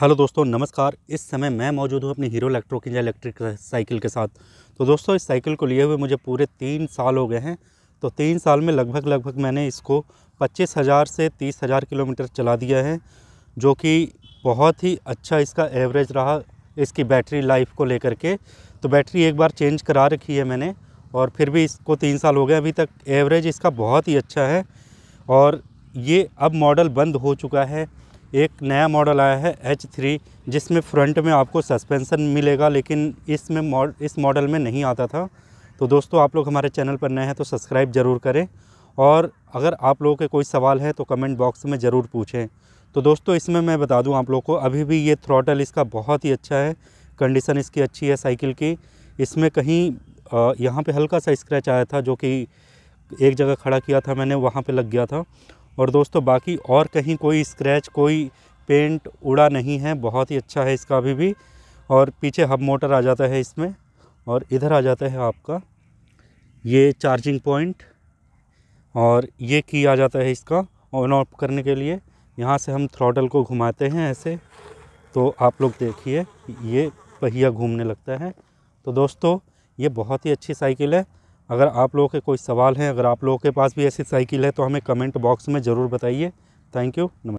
hello दोस्तों नमस्कार इस समय मैं मौजूद हूँ अपनी हीरो इलेक्ट्रो की इलेक्ट्रिक साइकिल के साथ तो दोस्तों इस साइकिल को लिए हुए मुझे पूरे तीन साल हो गए हैं तो तीन साल में लगभग लगभग मैंने इसको पच्चीस हज़ार से तीस हज़ार किलोमीटर चला दिया है जो कि बहुत ही अच्छा इसका एवरेज रहा इसकी बैटरी लाइफ को लेकर के तो बैटरी एक बार चेंज करा रखी है मैंने और फिर भी इसको तीन साल हो गए अभी तक एवरेज इसका बहुत ही अच्छा है और ये अब मॉडल बंद हो चुका है एक नया मॉडल आया है एच थ्री जिसमें फ्रंट में आपको सस्पेंसन मिलेगा लेकिन इसमें मॉडल इस मॉडल में नहीं आता था तो दोस्तों आप लोग हमारे चैनल पर नए हैं तो सब्सक्राइब ज़रूर करें और अगर आप लोगों के कोई सवाल है तो कमेंट बॉक्स में ज़रूर पूछें तो दोस्तों इसमें मैं बता दूं आप लोग को अभी भी ये थ्रॉटल इसका बहुत ही अच्छा है कंडीशन इसकी अच्छी है साइकिल की इसमें कहीं यहाँ पे हल्का सा स्क्रैच आया था जो कि एक जगह खड़ा किया था मैंने वहाँ पे लग गया था और दोस्तों बाकी और कहीं कोई स्क्रैच कोई पेंट उड़ा नहीं है बहुत ही अच्छा है इसका अभी भी और पीछे हब मोटर आ जाता है इसमें और इधर आ जाता है आपका ये चार्जिंग पॉइंट और ये की आ जाता है इसका ऑन ऑफ करने के लिए यहाँ से हम थ्रॉटल को घुमाते हैं ऐसे तो आप लोग देखिए ये पहिया घूमने लगता है तो दोस्तों ये बहुत ही अच्छी साइकिल है अगर आप लोगों के कोई सवाल हैं अगर आप लोगों के पास भी ऐसी साइकिल है तो हमें कमेंट बॉक्स में ज़रूर बताइए थैंक यू नमस्कार